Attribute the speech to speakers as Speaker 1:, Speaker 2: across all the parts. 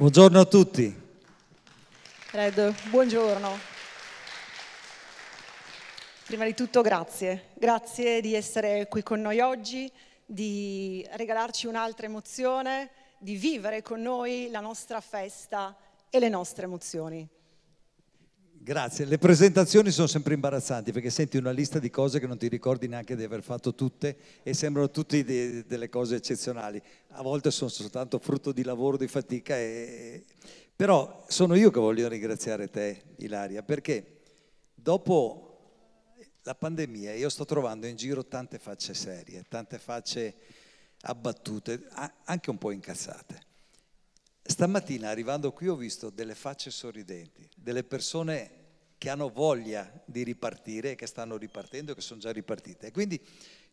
Speaker 1: Buongiorno a tutti.
Speaker 2: Red, buongiorno. Prima di tutto grazie, grazie di essere qui con noi oggi, di regalarci un'altra emozione, di vivere con noi la nostra festa e le nostre emozioni.
Speaker 1: Grazie, le presentazioni sono sempre imbarazzanti perché senti una lista di cose che non ti ricordi neanche di aver fatto tutte e sembrano tutte delle cose eccezionali, a volte sono soltanto frutto di lavoro, di fatica, e... però sono io che voglio ringraziare te Ilaria perché dopo la pandemia io sto trovando in giro tante facce serie, tante facce abbattute, anche un po' incazzate Stamattina arrivando qui ho visto delle facce sorridenti, delle persone che hanno voglia di ripartire, che stanno ripartendo, che sono già ripartite. E quindi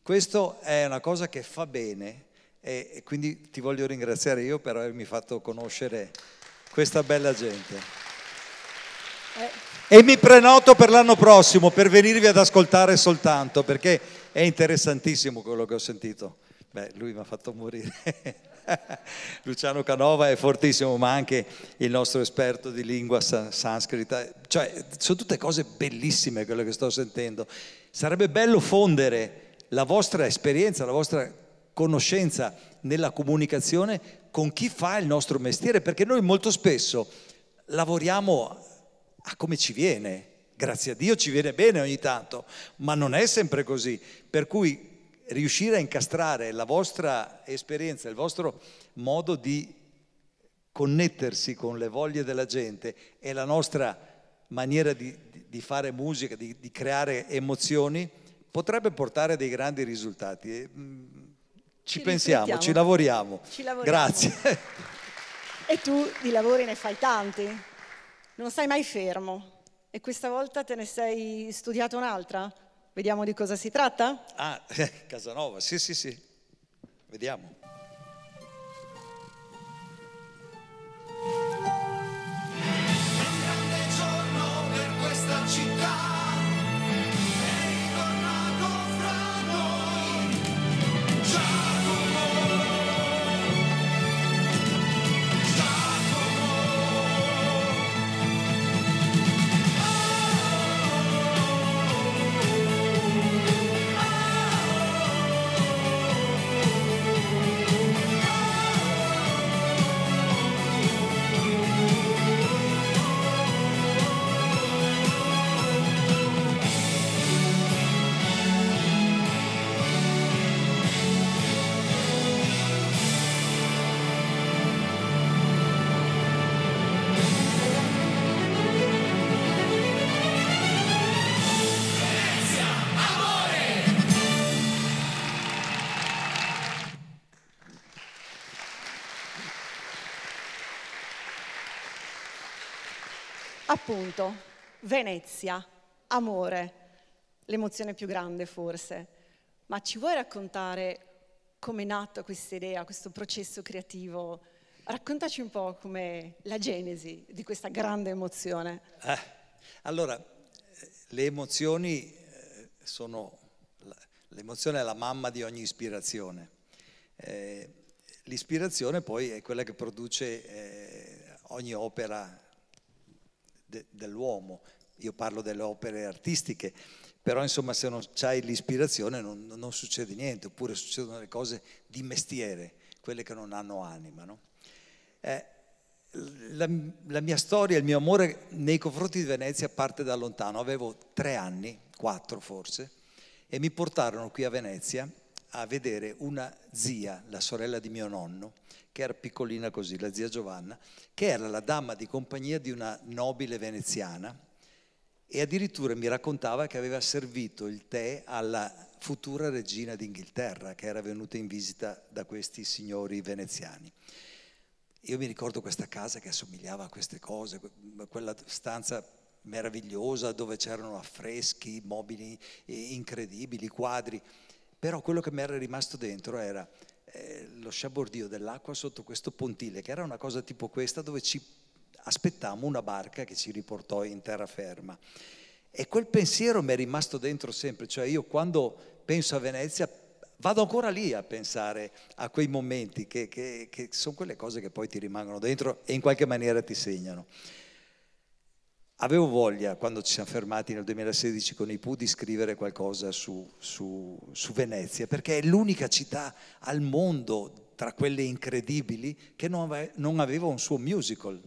Speaker 1: questo è una cosa che fa bene e quindi ti voglio ringraziare io per avermi fatto conoscere questa bella gente. Eh. E mi prenoto per l'anno prossimo per venirvi ad ascoltare soltanto perché è interessantissimo quello che ho sentito. Beh, lui mi ha fatto morire. Luciano Canova è fortissimo, ma anche il nostro esperto di lingua sanscrita. Cioè, sono tutte cose bellissime quelle che sto sentendo. Sarebbe bello fondere la vostra esperienza, la vostra conoscenza nella comunicazione con chi fa il nostro mestiere, perché noi molto spesso lavoriamo a come ci viene. Grazie a Dio ci viene bene ogni tanto, ma non è sempre così. Per cui riuscire a incastrare la vostra esperienza, il vostro modo di connettersi con le voglie della gente e la nostra maniera di, di fare musica, di, di, creare emozioni, potrebbe portare dei grandi risultati. Mm,
Speaker 2: ci, ci, pensiamo, ci lavoriamo. ci lavoriamo. Grazie. E tu di lavori ne fai tanti, non stai mai fermo e questa volta te ne sei studiato un'altra? Vediamo di cosa si tratta?
Speaker 1: Ah, Casanova, sì, sì, sì. Vediamo.
Speaker 2: appunto, Venezia, amore, l'emozione più grande forse. Ma ci vuoi raccontare come è nata questa idea, questo processo creativo? Raccontaci un po' come la genesi di questa grande emozione.
Speaker 1: Ah, allora, le emozioni eh, sono... L'emozione è la mamma di ogni ispirazione. Eh, l'ispirazione poi è quella che produce eh, ogni opera de, dell'uomo. Io parlo delle opere artistiche, però insomma se non hai l'ispirazione non, non, succede niente, oppure succedono le cose di mestiere, quelle che non hanno anima. No? Eh, la, la mia storia, il mio amore nei confronti di Venezia parte da lontano. Avevo tre anni, quattro forse, e mi portarono qui a Venezia a vedere una zia, la sorella di mio nonno, che era piccolina così, la zia Giovanna, che era la dama di compagnia di una nobile veneziana e addirittura mi raccontava che aveva servito il tè alla futura regina d'Inghilterra che era venuta in visita da questi signori veneziani. Io mi ricordo questa casa che assomigliava a queste cose, quella stanza meravigliosa dove c'erano affreschi, mobili eh, incredibili, quadri. Però quello che mi era rimasto dentro era eh, lo sciabordio dell'acqua sotto questo pontile, che era una cosa tipo questa dove ci aspettammo una barca che ci riportò in terraferma. E quel pensiero mi è rimasto dentro sempre, cioè io quando penso a Venezia vado ancora lì a pensare a quei momenti che, che, che sono quelle cose che poi ti rimangono dentro e in qualche maniera ti segnano. Avevo voglia, quando ci siamo fermati nel 2016 con i PU, di scrivere qualcosa su, su, su Venezia, perché è l'unica città al mondo, tra quelle incredibili, che non, ave, non aveva un suo musical.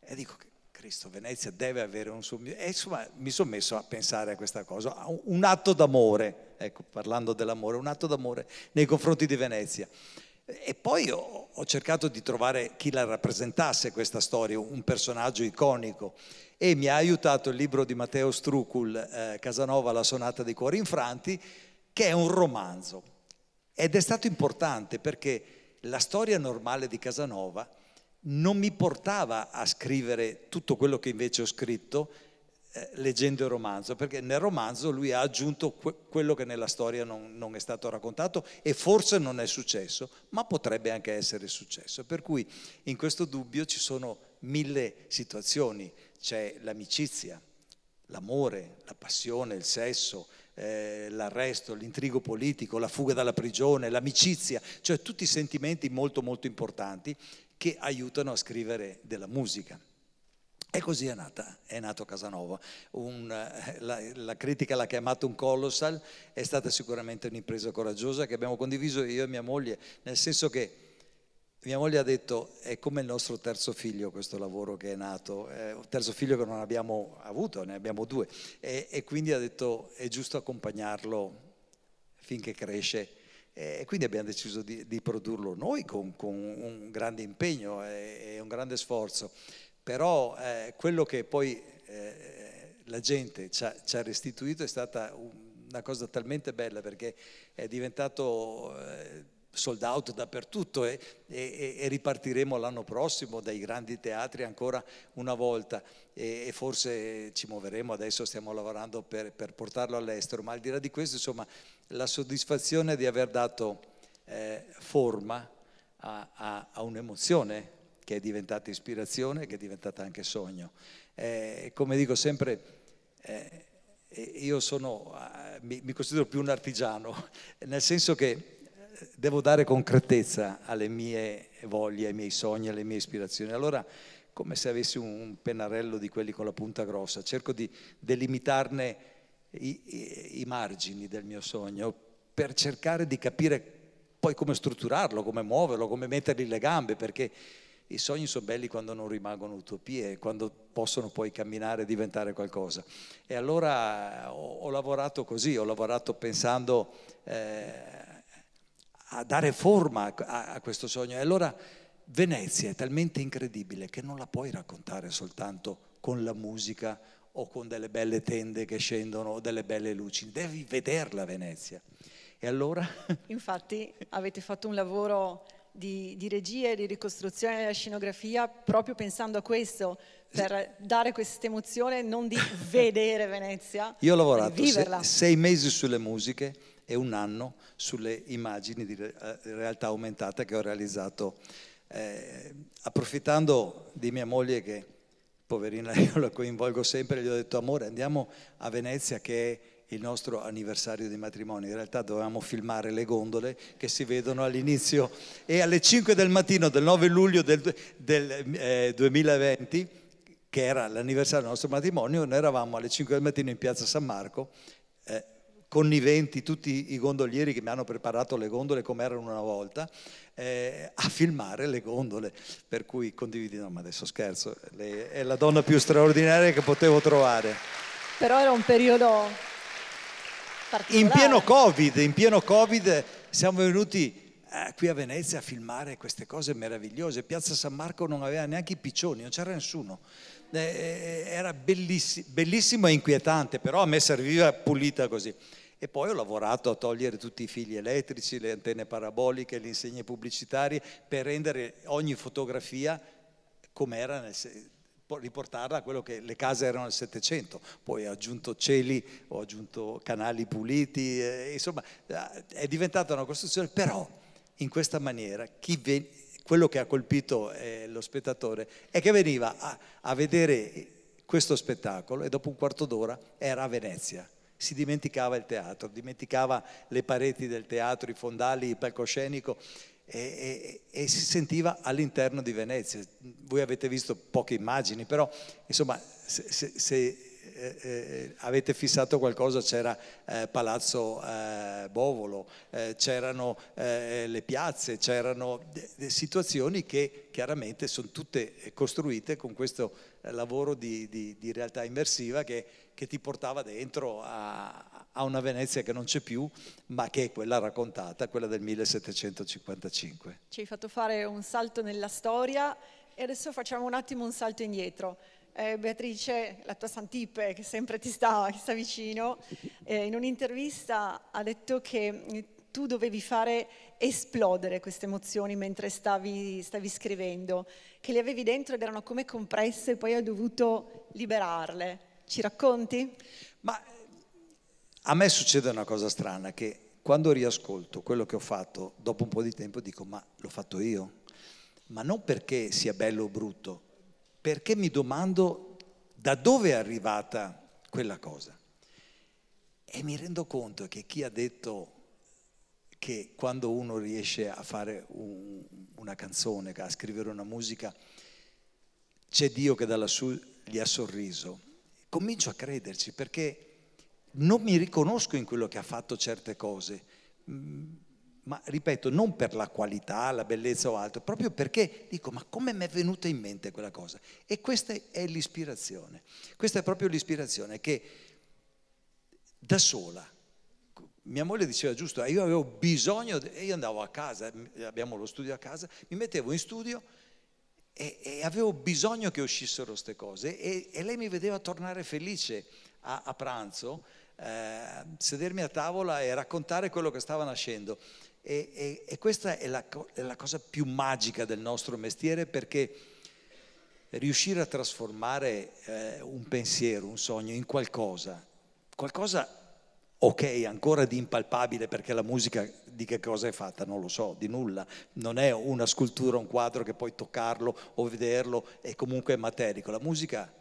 Speaker 1: E dico, Cristo, Venezia deve avere un suo... musical. E insomma mi sono messo a pensare a questa cosa, a un atto d'amore, ecco, parlando dell'amore, un atto d'amore nei confronti di Venezia. E poi ho, ho cercato di trovare chi la rappresentasse questa storia, un personaggio iconico e mi ha aiutato il libro di Matteo Strucul, eh, Casanova, La sonata dei cuori infranti, che è un romanzo. Ed è stato importante perché la storia normale di Casanova non mi portava a scrivere tutto quello che invece ho scritto eh, leggendo il romanzo, perché nel romanzo lui ha aggiunto que- quello che nella storia non, non è stato raccontato e forse non è successo, ma potrebbe anche essere successo. Per cui in questo dubbio ci sono mille situazioni c'è l'amicizia, l'amore, la passione, il sesso, eh, l'arresto, l'intrigo politico, la fuga dalla prigione, l'amicizia, cioè tutti sentimenti molto molto importanti che aiutano a scrivere della musica. E così è, nata, è nato Casanova. Un, eh, la, la, critica l'ha chiamato un colossal, è stata sicuramente un'impresa coraggiosa che abbiamo condiviso io e mia moglie, nel senso che mia moglie ha detto, è come il nostro terzo figlio questo lavoro che è nato, eh, un terzo figlio che non abbiamo avuto, ne abbiamo due, e, e quindi ha detto è giusto accompagnarlo finché cresce. E quindi abbiamo deciso di, di produrlo noi con, con, un grande impegno e, e, un grande sforzo. Però eh, quello che poi eh, la gente ci ha, ci ha, restituito è stata una cosa talmente bella perché è diventato... Eh, sold out dappertutto e, e, e ripartiremo l'anno prossimo dai grandi teatri ancora una volta e, e forse ci muoveremo adesso, stiamo lavorando per, per, portarlo all'estero, ma al di là di questo insomma la soddisfazione di aver dato eh, forma a, a, a un'emozione che è diventata ispirazione, che è diventata anche sogno. Eh, come dico sempre, eh, io sono, eh, mi, mi, considero più un artigiano, nel senso che devo dare concretezza alle mie voglie, ai miei sogni, alle mie ispirazioni. Allora, come se avessi un pennarello di quelli con la punta grossa, cerco di delimitarne i, i, i margini del mio sogno per cercare di capire poi come strutturarlo, come muoverlo, come mettergli le gambe, perché i sogni sono belli quando non rimangono utopie, quando possono poi camminare e diventare qualcosa. E allora ho, ho lavorato così, ho lavorato pensando... Eh, a dare forma a, a questo sogno. E allora Venezia è talmente incredibile che non la puoi raccontare soltanto con la musica o con delle belle tende che scendono o delle belle luci, devi vederla Venezia. E allora?
Speaker 2: Infatti avete fatto un lavoro di, di regia e di ricostruzione della scenografia proprio pensando a questo, per dare questa emozione non di vedere Venezia, Io
Speaker 1: ho lavorato sei, sei mesi sulle musiche e un anno sulle immagini di eh, realtà aumentata che ho realizzato eh, approfittando di mia moglie che poverina io la coinvolgo sempre gli ho detto amore andiamo a Venezia che è il nostro anniversario di matrimonio in realtà dovevamo filmare le gondole che si vedono all'inizio e alle 5 del mattino del 9 luglio del, del eh, 2020 che era l'anniversario del nostro matrimonio noi eravamo alle 5 del mattino in piazza San Marco conniventi tutti i gondolieri che mi hanno preparato le gondole come erano una volta, eh, a filmare le gondole, per cui condividi, no ma adesso scherzo, lei è la donna più straordinaria che potevo trovare.
Speaker 2: Però era un periodo in pieno
Speaker 1: Covid, in pieno Covid siamo venuti eh, qui a Venezia a filmare queste cose meravigliose. Piazza San Marco non aveva neanche i piccioni, non c'era nessuno. Eh, eh, era bellissimo, bellissimo e inquietante, però a me serviva pulita così. E poi ho lavorato a togliere tutti i fili elettrici, le antenne paraboliche, le insegne pubblicitarie per rendere ogni fotografia com'era nel, riportarla a quello che le case erano nel Settecento, poi ho aggiunto cieli, ho aggiunto canali puliti, eh, insomma eh, è diventata una costruzione, però in questa maniera ven- quello che ha colpito eh, lo spettatore è che veniva a, a vedere questo spettacolo e dopo un quarto d'ora era a Venezia si dimenticava il teatro, dimenticava le pareti del teatro, i fondali, il palcoscenico e, e, e, si sentiva all'interno di Venezia. Voi avete visto poche immagini, però insomma se, se, se eh, eh, avete fissato qualcosa, c'era eh, Palazzo eh, Bovolo, eh, c'erano eh, le piazze, c'erano de- de situazioni che chiaramente sono tutte costruite con questo lavoro di, di, di realtà immersiva che che ti portava dentro a, a una Venezia che non c'è più, ma che è quella raccontata, quella del 1755.
Speaker 2: Ci hai fatto fare un salto nella storia e adesso facciamo un attimo un salto indietro. Eh, Beatrice, la tua Santipe, che sempre ti sta, sta vicino, eh, in un'intervista ha detto che eh, tu dovevi fare esplodere queste emozioni mentre stavi, stavi scrivendo, che le avevi dentro ed erano come compresse e poi hai dovuto liberarle. Ci racconti? Ma
Speaker 1: a me succede una cosa strana, che quando riascolto quello che ho fatto, dopo un po' di tempo dico, ma l'ho fatto io? Ma non perché sia bello o brutto, perché mi domando da dove è arrivata quella cosa. E mi rendo conto che chi ha detto che quando uno riesce a fare un, una canzone, a scrivere una musica, c'è Dio che da lassù gli ha sorriso comincio a crederci perché non mi riconosco in quello che ha fatto certe cose, mm, ma ripeto, non per la qualità, la bellezza o altro, proprio perché dico, ma come mi è venuta in mente quella cosa? E questa è l'ispirazione, questa è proprio l'ispirazione che da sola, mia moglie diceva giusto, io avevo bisogno, e io andavo a casa, abbiamo lo studio a casa, mi mettevo in studio, e, e avevo bisogno che uscissero queste cose e, e, lei mi vedeva tornare felice a, a pranzo, eh, sedermi a tavola e raccontare quello che stava nascendo. E, e questa è la, è la cosa più magica del nostro mestiere perché riuscire a trasformare eh, un pensiero, un sogno in qualcosa, qualcosa ok, ancora di impalpabile perché la musica di che cosa è fatta non lo so, di nulla, non è una scultura, un quadro che puoi toccarlo o vederlo e comunque è materico, la musica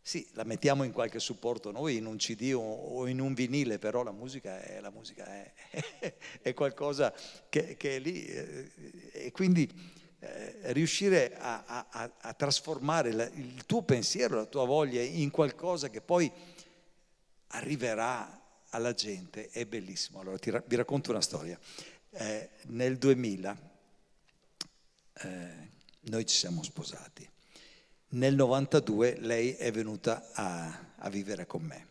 Speaker 1: sì, la mettiamo in qualche supporto noi, in un CD o, in un vinile, però la musica è, la musica è, è qualcosa che, che, è lì eh, e quindi eh, riuscire a, a, a trasformare il tuo pensiero, la tua voglia in qualcosa che poi arriverà alla gente, è bellissimo. Allora ra- vi racconto una storia. Eh, nel 2000 eh, noi ci siamo sposati. Nel 92 lei è venuta a, a vivere con me.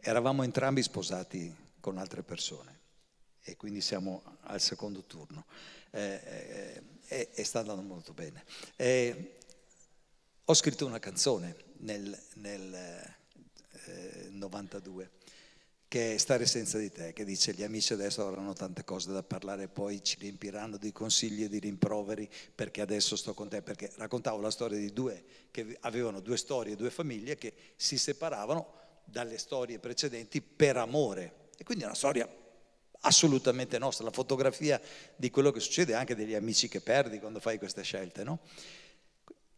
Speaker 1: Eravamo entrambi sposati con altre persone e quindi siamo al secondo turno. Eh, eh, e, eh, sta andando molto bene. Eh, ho scritto una canzone nel, nel 92 eh, che è Stare senza di te, che dice gli amici adesso avranno tante cose da parlare, poi ci riempiranno di consigli e di rimproveri perché adesso sto con te, perché raccontavo la storia di due che avevano due storie, due famiglie che si separavano dalle storie precedenti per amore. E quindi è una storia assolutamente nostra, la fotografia di quello che succede anche degli amici che perdi quando fai queste scelte, no?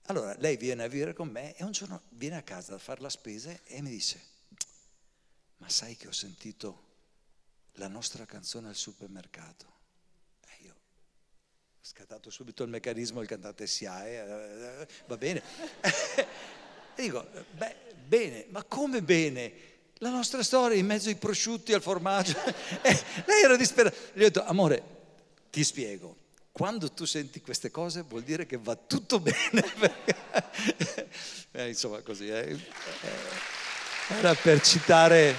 Speaker 1: Allora lei viene a vivere con me e un giorno viene a casa a fare la spesa e mi dice ma sai che ho sentito la nostra canzone al supermercato? E eh, io ho scattato subito il meccanismo, il cantante si ha, eh, eh, va bene. e dico, beh, bene, ma come bene? La nostra storia in mezzo ai prosciutti, al formaggio. e lei era disperata. Gli ho detto, amore, ti spiego. Quando tu senti queste cose vuol dire che va tutto bene. eh, insomma, così. Eh. Era per citare,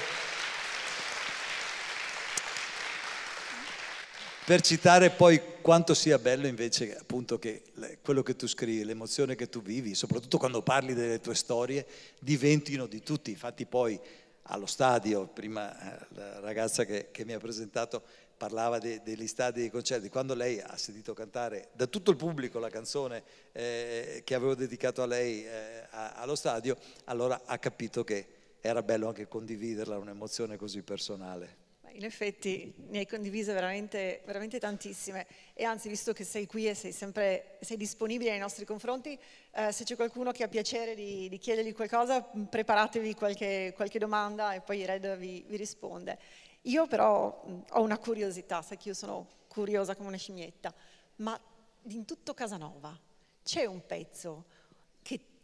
Speaker 1: per citare poi quanto sia bello invece appunto che quello che tu scrivi, l'emozione che tu vivi, soprattutto quando parli delle tue storie, diventino di tutti. Infatti poi allo stadio, prima eh, la ragazza che, che mi ha presentato parlava de, degli stadi dei concerti, quando lei ha sentito cantare da tutto il pubblico la canzone eh, che avevo dedicato a lei eh, a, allo stadio, allora ha capito che era bello anche condividerla, un'emozione così personale.
Speaker 2: In effetti ne hai condivise veramente, veramente, tantissime e anzi visto che sei qui e sei sempre sei disponibile nei nostri confronti, eh, se c'è qualcuno che ha piacere di, di chiedergli qualcosa preparatevi qualche, qualche, domanda e poi Red vi, vi risponde. Io però mm, ho una curiosità, sai che io sono curiosa come una scimmietta, ma in tutto Casanova c'è un pezzo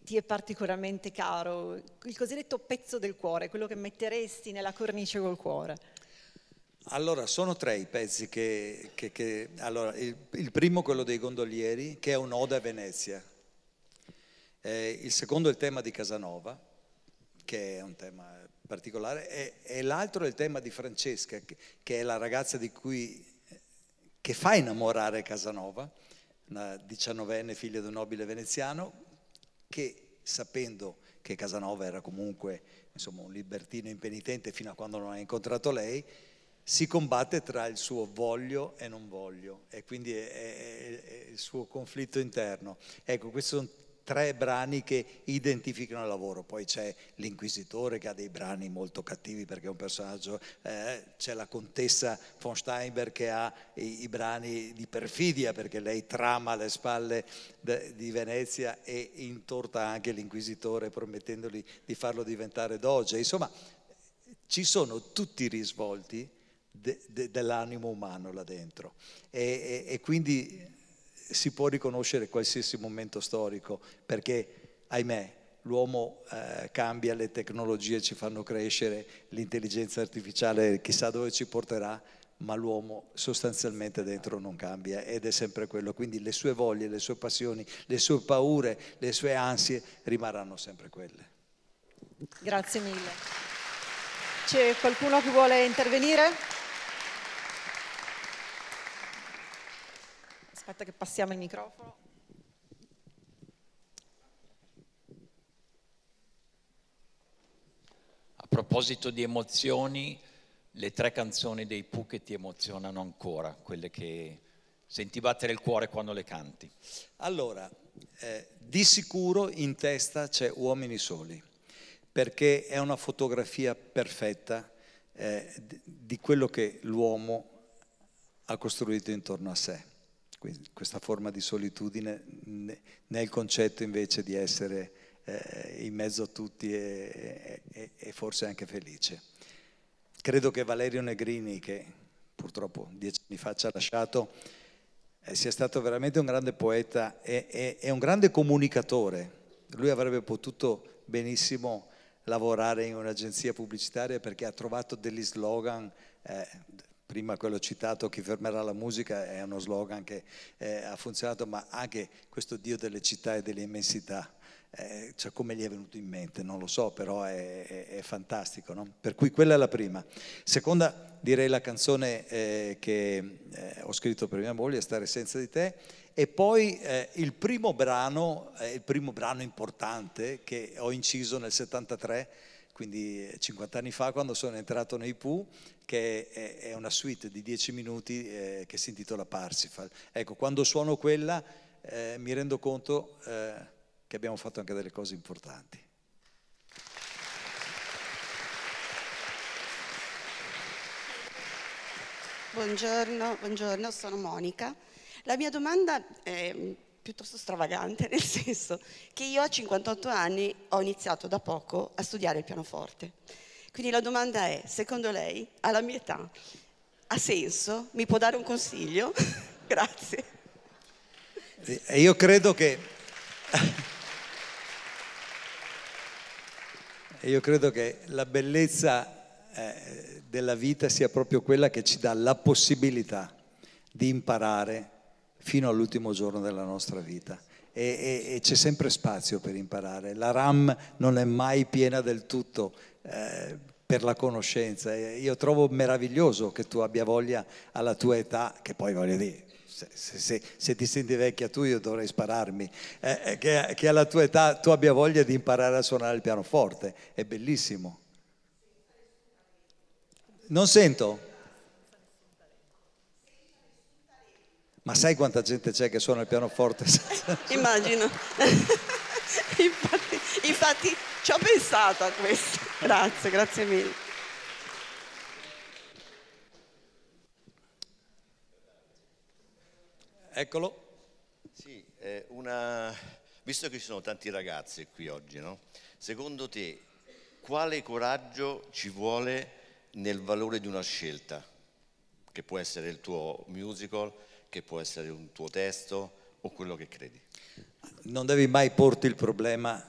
Speaker 2: ti è particolarmente caro, il cosiddetto pezzo del cuore, quello che metteresti nella cornice col cuore?
Speaker 1: Allora, sono tre i pezzi che... che, che allora, il, il, primo, quello dei gondolieri, che è un'oda a Venezia. Eh, il secondo è il tema di Casanova, che è un tema particolare, e, e l'altro è il tema di Francesca, che, che è la ragazza di cui... che fa innamorare Casanova, una diciannovenne figlia di un nobile veneziano, che sapendo che Casanova era comunque insomma, un libertino impenitente fino a quando non ha incontrato lei, si combatte tra il suo voglio e non voglio e quindi è, è, è il suo conflitto interno. Ecco, questi sono tre brani che identificano il lavoro. Poi c'è l'inquisitore che ha dei brani molto cattivi perché è un personaggio, eh, c'è la contessa von Steinberg che ha i, i, brani di perfidia perché lei trama le spalle de, di Venezia e intorta anche l'inquisitore promettendogli di farlo diventare doge. Insomma, ci sono tutti i risvolti de, de, dell'animo umano là dentro e, e, e quindi si può riconoscere qualsiasi momento storico, perché, ahimè, l'uomo eh, cambia, le tecnologie ci fanno crescere, l'intelligenza artificiale chissà dove ci porterà, ma l'uomo sostanzialmente dentro non cambia ed è sempre quello, quindi le sue voglie, le sue passioni, le sue paure, le sue ansie rimarranno sempre quelle.
Speaker 2: Grazie mille. C'è qualcuno che vuole intervenire? Aspetta che passiamo il microfono.
Speaker 1: A proposito di emozioni, le tre canzoni dei Pooh che ti emozionano ancora, quelle che senti battere il cuore quando le canti. Allora, eh, di sicuro in testa c'è Uomini Soli, perché è una fotografia perfetta eh, di quello che l'uomo ha costruito intorno a sé. Questa forma di solitudine nel concetto invece di essere eh, in mezzo a tutti e, forse anche felice. Credo che Valerio Negrini, che purtroppo dieci anni fa ci ha lasciato, eh, sia stato veramente un grande poeta e, un grande comunicatore. Lui avrebbe potuto benissimo lavorare in un'agenzia pubblicitaria perché ha trovato degli slogan eh, prima quello citato, chi fermerà la musica è uno slogan che eh, ha funzionato, ma anche questo Dio delle città e delle immensità, eh, cioè come gli è venuto in mente, non lo so, però è, è, è fantastico. No? Per cui quella è la prima. Seconda, direi la canzone eh, che eh, ho scritto per mia moglie, Stare senza di te, e poi eh, il primo brano, eh, il primo brano importante che ho inciso nel 73, quindi 50 anni fa quando sono entrato nei Pooh, che è una suite di 10 minuti eh, che si intitola Parsifal. Ecco, quando suono quella eh, mi rendo conto eh, che abbiamo fatto anche delle cose importanti.
Speaker 2: Buongiorno, buongiorno sono Monica. La mia domanda è piuttosto stravagante, nel senso che io a 58 anni ho iniziato da poco a studiare il pianoforte. Quindi la domanda è, secondo lei, alla mia età, ha senso? Mi può dare un consiglio? Grazie.
Speaker 1: Io credo che... Io credo che la bellezza eh, della vita sia proprio quella che ci dà la possibilità di imparare, fino all'ultimo giorno della nostra vita. E, e, e c'è sempre spazio per imparare. La RAM non è mai piena del tutto eh, per la conoscenza. Io trovo meraviglioso che tu abbia voglia alla tua età, che poi voglio dire, se, se, se, ti senti vecchia tu io dovrei spararmi, eh, eh, che, che, alla tua età tu abbia voglia di imparare a suonare il pianoforte, è bellissimo. Non sento? Ma sai quanta gente c'è che suona il pianoforte?
Speaker 2: Immagino. infatti, infatti ci ho pensato a questo. Grazie, grazie mille.
Speaker 1: Eccolo. Sì, eh, una... visto che ci sono tanti ragazzi qui oggi, no? secondo te quale coraggio ci vuole nel valore di una scelta? Che può essere il tuo musical, che può essere un tuo testo o quello che credi. Non devi mai porti il problema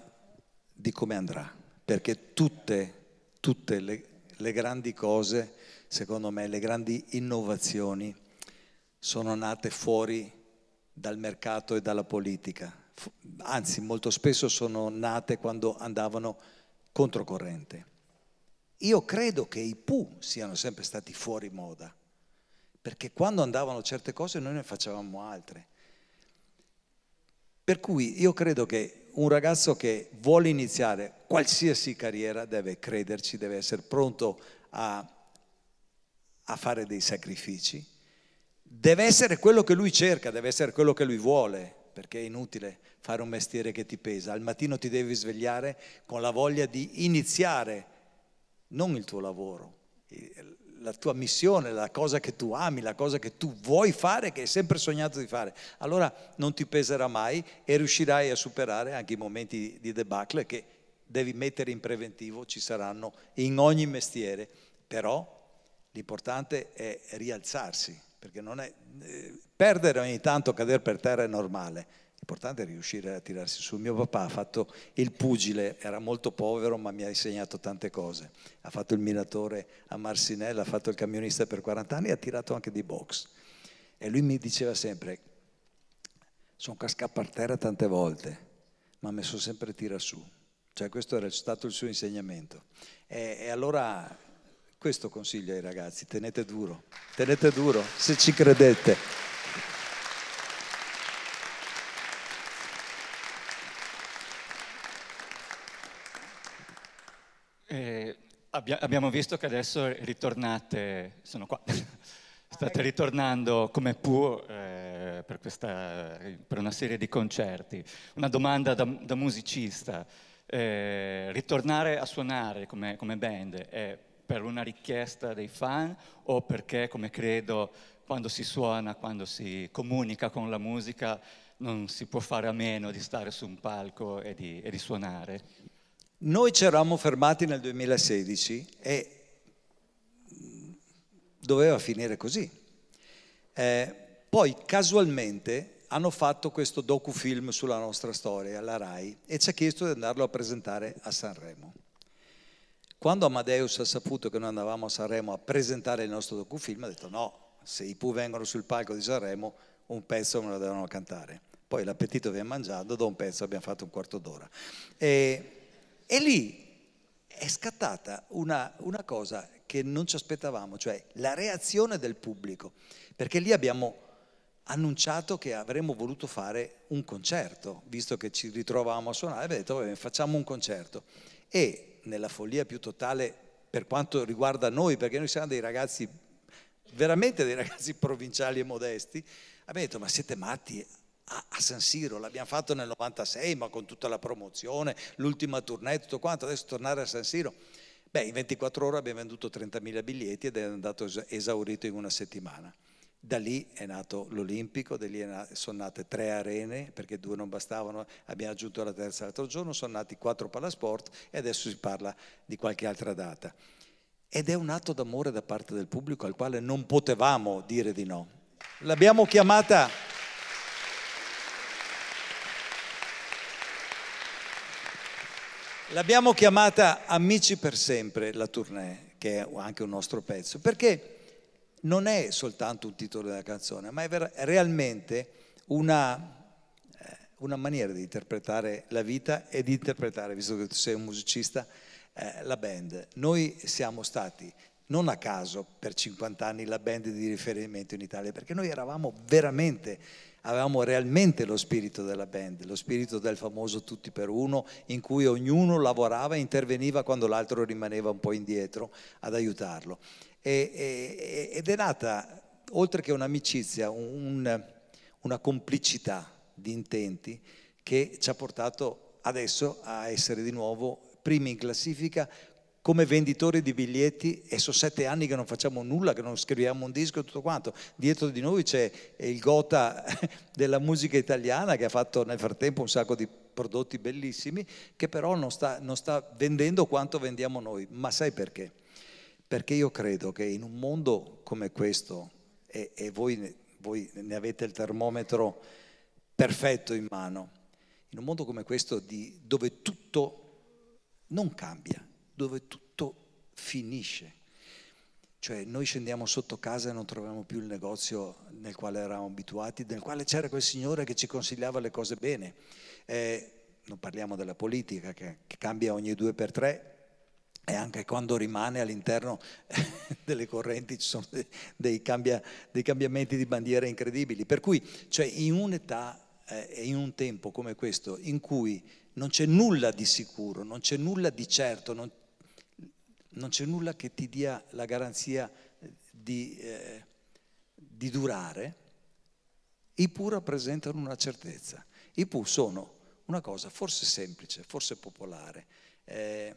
Speaker 1: di come andrà, perché tutte, tutte le, le grandi cose, secondo me, le grandi innovazioni sono nate fuori dal mercato e dalla politica, anzi molto spesso sono nate quando andavano controcorrente. Io credo che i Pooh siano sempre stati fuori moda, perché quando andavano certe cose noi ne facevamo altre. Per cui io credo che un ragazzo che vuole iniziare qualsiasi carriera deve crederci, deve essere pronto a, a fare dei sacrifici, deve essere quello che lui cerca, deve essere quello che lui vuole, perché è inutile fare un mestiere che ti pesa. Al mattino ti devi svegliare con la voglia di iniziare non il tuo lavoro, la tua missione, la cosa che tu ami, la cosa che tu vuoi fare, che hai sempre sognato di fare, allora non ti peserà mai e riuscirai a superare anche i momenti di debacle che devi mettere in preventivo, ci saranno in ogni mestiere, però l'importante è rialzarsi, perché non è, eh, perdere ogni tanto, cadere per terra è normale, L'importante è riuscire a tirarsi su. Mio papà ha fatto il pugile, era molto povero ma mi ha insegnato tante cose. Ha fatto il minatore a Marsinella, ha fatto il camionista per 40 anni e ha tirato anche di box. E lui mi diceva sempre, sono cascato per terra tante volte, ma mi sono sempre tirato su. Cioè questo era stato il suo insegnamento. e, e allora questo consiglio ai ragazzi, tenete duro, tenete duro, se ci credete. abbiamo visto che adesso ritornate, sono qua, state ritornando come pur eh, per, questa, per, una serie di concerti. Una domanda da, da musicista, eh, ritornare a suonare come, come band è per una richiesta dei fan o perché, come credo, quando si suona, quando si comunica con la musica, non si può fare a meno di stare su un palco e di, e di suonare? Noi ci eravamo fermati nel 2016 e mm, doveva finire così. Eh, poi casualmente hanno fatto questo docufilm sulla nostra storia alla RAI e ci ha chiesto di andarlo a presentare a Sanremo. Quando Amadeus ha saputo che noi andavamo a Sanremo a presentare il nostro docufilm, ha detto no, se i Pooh vengono sul palco di Sanremo un pezzo me lo devono cantare. Poi l'appetito viene mangiando, da un pezzo abbiamo fatto un quarto d'ora. E e lì è scattata una, una cosa che non ci aspettavamo, cioè la reazione del pubblico, perché lì abbiamo annunciato che avremmo voluto fare un concerto, visto che ci ritrovavamo a suonare, abbiamo detto vabbè, facciamo un concerto. E nella follia più totale per quanto riguarda noi, perché noi siamo dei ragazzi, veramente dei ragazzi provinciali e modesti, abbiamo detto ma siete matti, a San Siro, l'abbiamo fatto nel 96, ma con tutta la promozione, l'ultima tournée, tutto quanto, adesso tornare a San Siro. Beh, in 24 ore abbiamo venduto 30.000 biglietti ed è andato esaurito in una settimana. Da lì è nato l'Olimpico, da lì sono nate tre arene, perché due non bastavano, abbiamo aggiunto la terza l'altro giorno, sono nati quattro palasport e adesso si parla di qualche altra data. Ed è un atto d'amore da parte del pubblico al quale non potevamo dire di no. L'abbiamo chiamata L'abbiamo chiamata Amici per sempre, la tournée, che è anche un nostro pezzo, perché non è soltanto un titolo della canzone, ma è, ver- realmente una, eh, una, maniera di interpretare la vita e di interpretare, visto che tu sei un musicista, eh, la band. Noi siamo stati, non a caso, per 50 anni la band di riferimento in Italia, perché noi eravamo veramente avevamo realmente lo spirito della band, lo spirito del famoso tutti per uno, in cui ognuno lavorava e interveniva quando l'altro rimaneva un po' indietro ad aiutarlo. E, e, ed è nata, oltre che un'amicizia, un, una complicità di intenti che ci ha portato adesso a essere di nuovo primi in classifica come venditori di biglietti e sono sette anni che non facciamo nulla, che non scriviamo un disco e tutto quanto. Dietro di noi c'è il gota della musica italiana che ha fatto nel frattempo un sacco di prodotti bellissimi, che però non sta, non sta vendendo quanto vendiamo noi. Ma sai perché? Perché io credo che in un mondo come questo, e, e voi, voi ne avete il termometro perfetto in mano, in un mondo come questo di, dove tutto non cambia, dove tutto finisce. Cioè noi scendiamo sotto casa e non troviamo più il negozio nel quale eravamo abituati, nel quale c'era quel signore che ci consigliava le cose bene. Eh, non parliamo della politica che, che cambia ogni due per tre, e anche quando rimane all'interno delle correnti ci sono dei, cambia, dei cambiamenti di bandiera incredibili. Per cui, cioè, in un'età eh, e eh, in un tempo come questo, in cui non c'è nulla di sicuro, non c'è nulla di certo, non, non c'è nulla che ti dia la garanzia eh, di, eh, di durare, i pura rappresentano una certezza. I pu sono una cosa forse semplice, forse popolare, eh,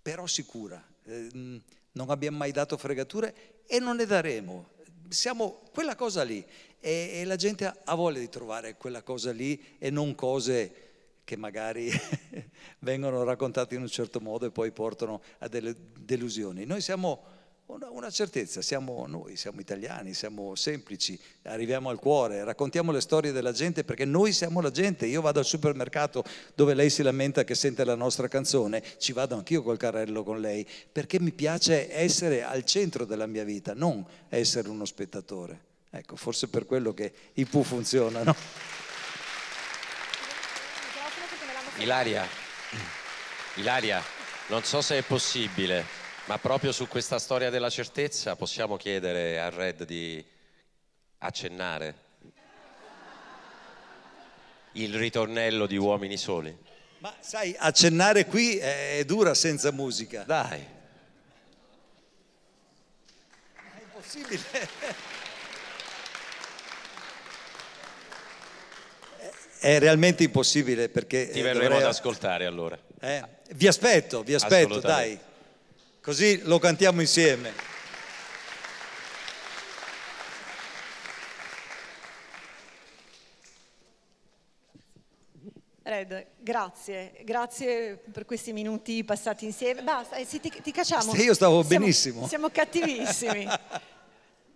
Speaker 1: però sicura. Eh, mm, non abbiamo mai dato fregature e non ne daremo. Siamo quella cosa lì e, e la gente ha voglia di trovare quella cosa lì e non cose che magari vengono raccontati in un certo modo e poi portano a delle delusioni. Noi siamo una, certezza, siamo noi, siamo italiani, siamo semplici, arriviamo al cuore, raccontiamo le storie della gente perché noi siamo la gente. Io vado al supermercato dove lei si lamenta che sente la nostra canzone, ci vado anch'io col carrello con lei perché mi piace essere al centro della mia vita, non essere uno spettatore. Ecco, forse per quello che i PU funzionano. Ilaria. Ilaria, non so se è possibile, ma proprio su questa storia della certezza possiamo chiedere a Red di accennare il ritornello di Uomini Soli? Ma sai, accennare qui è dura senza musica. Dai. È impossibile. È realmente impossibile perché... Eh, ti verremo dovrei... ad ascoltare allora. Eh, vi aspetto, vi aspetto, dai. Così lo cantiamo insieme.
Speaker 2: Red, grazie, grazie per questi minuti passati insieme. Basta, eh, sì, ti, ti cacciamo. Io stavo siamo, benissimo. Siamo cattivissimi.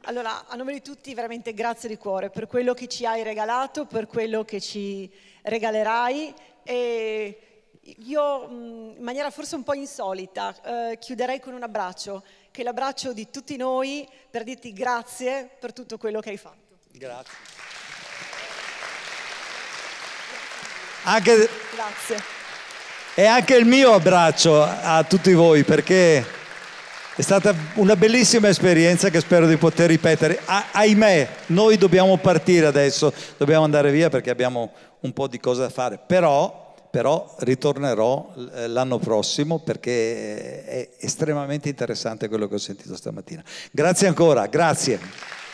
Speaker 2: Allora, a nome di tutti veramente grazie di cuore per quello che ci hai regalato, per quello che ci regalerai e io mm, in maniera forse un po' insolita eh, chiuderei con un abbraccio, che è l'abbraccio di tutti noi per dirti grazie per tutto quello che hai fatto.
Speaker 1: Grazie. Anche... Grazie. E anche il mio abbraccio a tutti voi perché è stata una bellissima esperienza che spero di poter ripetere. Ah, ahimè, noi dobbiamo partire adesso, dobbiamo andare via perché abbiamo un po' di cose da fare, però, però ritornerò eh, l'anno prossimo perché è estremamente interessante quello che ho sentito stamattina. Grazie ancora, grazie.